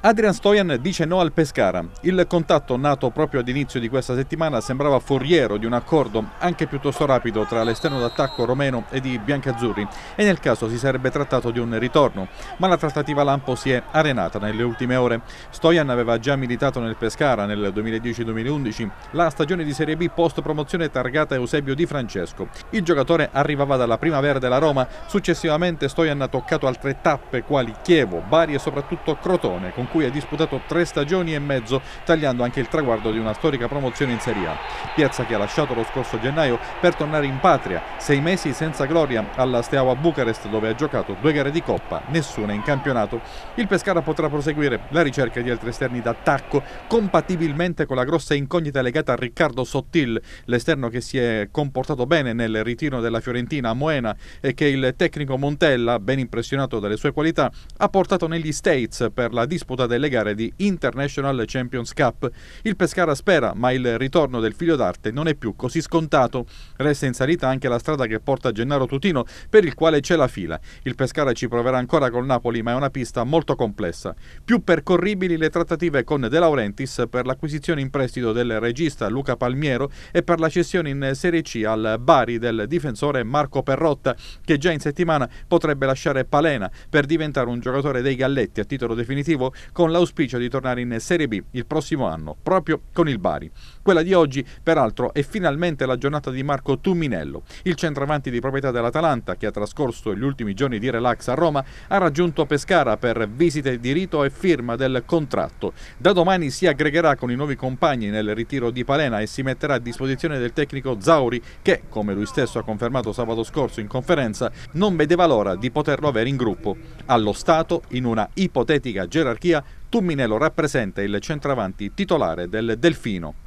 Adrian Stojan dice no al Pescara. Il contatto nato proprio all'inizio di questa settimana sembrava foriero di un accordo anche piuttosto rapido tra l'esterno d'attacco romeno e di biancazzurri e nel caso si sarebbe trattato di un ritorno, ma la trattativa lampo si è arenata nelle ultime ore. Stojan aveva già militato nel Pescara nel 2010-2011, la stagione di Serie B post promozione targata Eusebio Di Francesco. Il giocatore arrivava dalla primavera della Roma, successivamente Stojan ha toccato altre tappe quali Chievo, Bari e soprattutto Crotone con con cui ha disputato tre stagioni e mezzo, tagliando anche il traguardo di una storica promozione in Serie A. Piazza che ha lasciato lo scorso gennaio per tornare in patria, sei mesi senza gloria alla Steaua Bucarest dove ha giocato due gare di coppa, nessuna in campionato. Il Pescara potrà proseguire la ricerca di altri esterni d'attacco compatibilmente con la grossa incognita legata a Riccardo Sottil, l'esterno che si è comportato bene nel ritiro della Fiorentina a Moena e che il tecnico Montella, ben impressionato dalle sue qualità, ha portato negli States per la disposizione disputa delle gare di International Champions Cup. Il Pescara spera, ma il ritorno del figlio d'arte non è più così scontato. Resta in salita anche la strada che porta Gennaro Tutino, per il quale c'è la fila. Il Pescara ci proverà ancora col Napoli, ma è una pista molto complessa. Più percorribili le trattative con De Laurentiis per l'acquisizione in prestito del regista Luca Palmiero e per la cessione in Serie C al Bari del difensore Marco Perrotta, che già in settimana potrebbe lasciare Palena per diventare un giocatore dei Galletti a titolo definitivo con l'auspicio di tornare in Serie B il prossimo anno, proprio con il Bari. Quella di oggi, peraltro, è finalmente la giornata di Marco Tumminello. Il centravanti di proprietà dell'Atalanta, che ha trascorso gli ultimi giorni di relax a Roma, ha raggiunto Pescara per visite di rito e firma del contratto. Da domani si aggregherà con i nuovi compagni nel ritiro di Palena e si metterà a disposizione del tecnico Zauri che, come lui stesso ha confermato sabato scorso in conferenza, non vedeva l'ora di poterlo avere in gruppo. Allo Stato, in una ipotetica gerarchia Turchia, Tumminello rappresenta il centravanti titolare del Delfino.